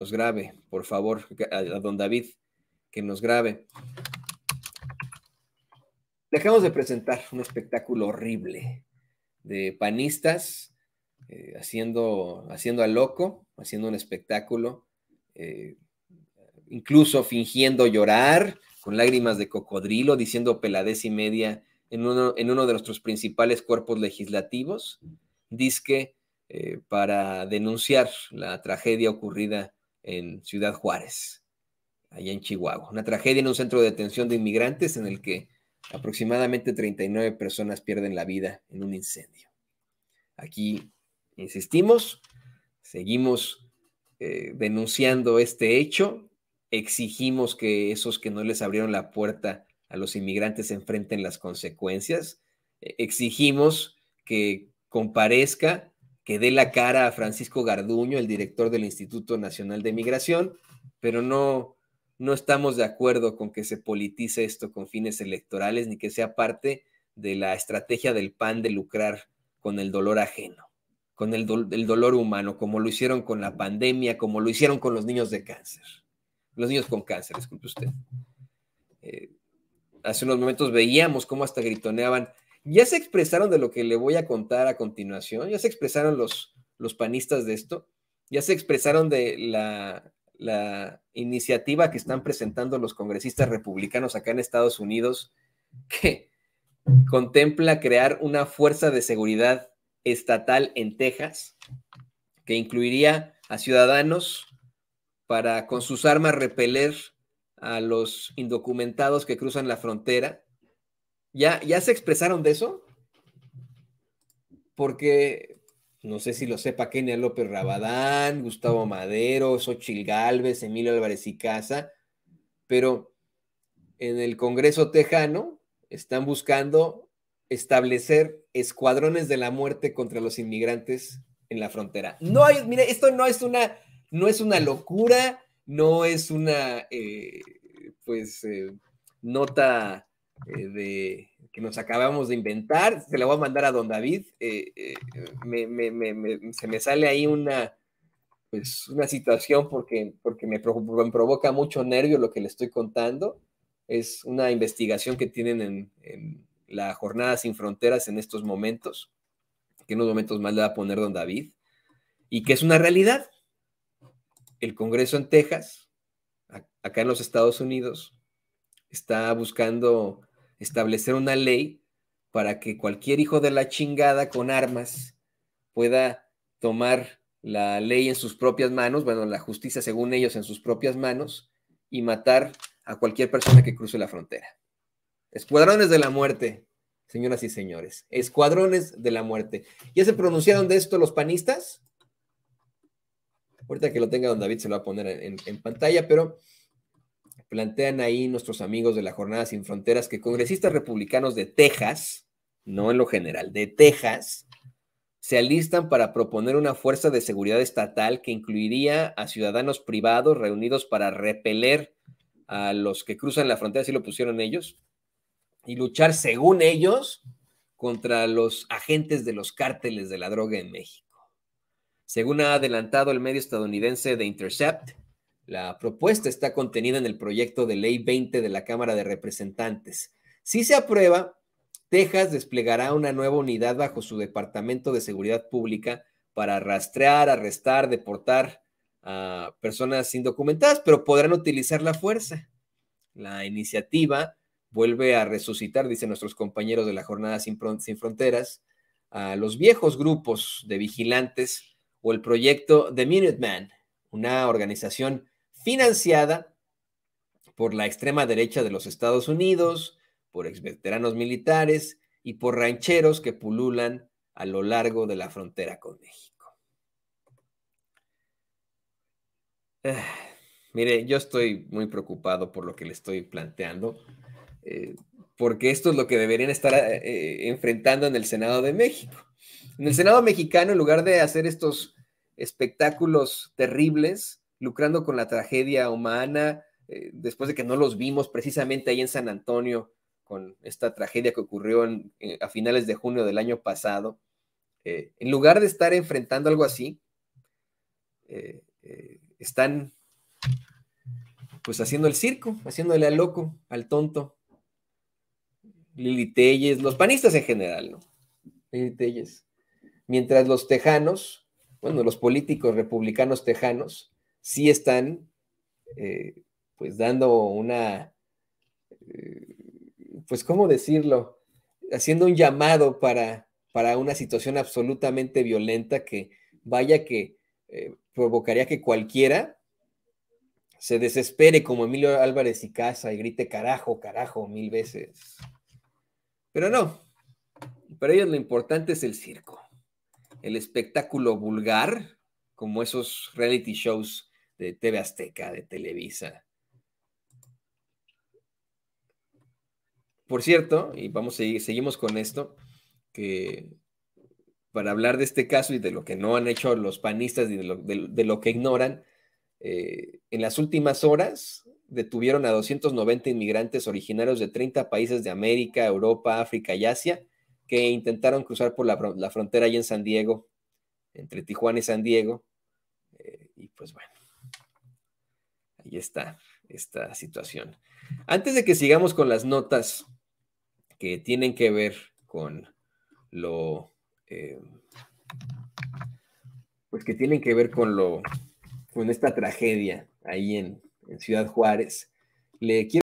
nos grabe, por favor, a don David, que nos grabe. Dejamos de presentar un espectáculo horrible de panistas eh, haciendo, haciendo a loco, haciendo un espectáculo, eh, incluso fingiendo llorar con lágrimas de cocodrilo, diciendo peladez y media en uno, en uno de nuestros principales cuerpos legislativos, disque eh, para denunciar la tragedia ocurrida en Ciudad Juárez, allá en Chihuahua. Una tragedia en un centro de detención de inmigrantes en el que aproximadamente 39 personas pierden la vida en un incendio. Aquí insistimos, seguimos eh, denunciando este hecho, exigimos que esos que no les abrieron la puerta a los inmigrantes enfrenten las consecuencias, e-, exigimos que comparezca que dé la cara a Francisco Garduño, el director del Instituto Nacional de Migración, pero no, no estamos de acuerdo con que se politice esto con fines electorales ni que sea parte de la estrategia del PAN de lucrar con el dolor ajeno, con el, dolor humano, como lo hicieron con la pandemia, como lo hicieron con los niños de cáncer, los niños con cáncer, disculpe usted. Eh, hace unos momentos veíamos cómo hasta gritoneaban ya se expresaron de lo que le voy a contar a continuación, ya se expresaron los, los panistas de esto, ya se expresaron de la, la iniciativa que están presentando los congresistas republicanos acá en Estados Unidos, que contempla crear una fuerza de seguridad estatal en Texas, que incluiría a ciudadanos para con sus armas repeler a los indocumentados que cruzan la frontera ¿Ya, se expresaron de eso? Porque no sé si lo sepa Kenia López Rabadán, Gustavo Madero, Xochil Gálvez, Emilio Álvarez y Casa, pero en el Congreso Tejano están buscando establecer escuadrones de la muerte contra los inmigrantes en la frontera. No hay, mire, esto no es una, no es una locura, no es una, eh, pues, eh, nota eh, de, que nos acabamos de inventar. Se la voy a mandar a don David. Eh, eh, se me sale ahí una, pues, una situación porque, porque me, provoca mucho nervio lo que le estoy contando. Es una investigación que tienen en, en la Jornada Sin Fronteras en estos momentos, que en unos momentos más le va a poner don David, y que es una realidad. El Congreso en Texas, acá en los Estados Unidos, está buscando establecer una ley para que cualquier hijo de la chingada con armas pueda tomar la ley en sus propias manos, bueno, la justicia según ellos en sus propias manos y matar a cualquier persona que cruce la frontera. Escuadrones de la muerte, señoras y señores, escuadrones de la muerte. ¿Ya se pronunciaron de esto los panistas? Ahorita que lo tenga don David se lo va a poner en, pantalla, pero plantean ahí nuestros amigos de la Jornada Sin Fronteras que congresistas republicanos de Texas, no en lo general, de Texas, se alistan para proponer una fuerza de seguridad estatal que incluiría a ciudadanos privados reunidos para repeler a los que cruzan la frontera, así lo pusieron ellos, y luchar, según ellos, contra los agentes de los cárteles de la droga en México. Según ha adelantado el medio estadounidense The Intercept, la propuesta está contenida en el proyecto de ley 20 de la Cámara de Representantes. Si se aprueba, Texas desplegará una nueva unidad bajo su Departamento de Seguridad Pública para rastrear, arrestar, deportar a personas indocumentadas, pero podrán utilizar la fuerza. La iniciativa vuelve a resucitar, dicen nuestros compañeros de la Jornada Sin, Fronteras, a los viejos grupos de vigilantes o el proyecto The Minuteman, una organización financiada por la extrema derecha de los Estados Unidos, por veteranos militares y por rancheros que pululan a lo largo de la frontera con México. mire, yo estoy muy preocupado por lo que le estoy planteando, eh, porque esto es lo que deberían estar eh, eh, enfrentando en el Senado de México. En el Senado mexicano, en lugar de hacer estos espectáculos terribles, lucrando con la tragedia humana, eh, después de que no los vimos precisamente ahí en San Antonio con esta tragedia que ocurrió eh, a finales de junio del año pasado, eh, en lugar de estar enfrentando algo así, están pues haciendo el circo, haciéndole al loco, al tonto. Lili Telles, los panistas en general, ¿no? Lili Telles. Mientras los tejanos, bueno, los políticos republicanos tejanos, sí están eh, pues dando una, eh, pues cómo decirlo, haciendo un llamado para, para una situación absolutamente violenta que vaya que eh, provocaría que cualquiera se desespere como Emilio Álvarez y Casa y grite carajo, carajo mil veces. Pero no, para ellos lo importante es el circo, el espectáculo vulgar, como esos reality shows de TV Azteca, de Televisa. Por cierto, y vamos a seguir, seguimos con esto, que para hablar de este caso y de lo que no han hecho los panistas y de lo, que ignoran, eh, en las últimas horas detuvieron a 290 inmigrantes originarios de 30 países de América, Europa, África y Asia que intentaron cruzar por la, frontera allá en San Diego, entre Tijuana y San Diego. Eh, y pues bueno, y está esta situación. Antes de que sigamos con las notas que tienen que ver con lo, eh, pues que tienen que ver con lo, con esta tragedia ahí en, en Ciudad Juárez, le quiero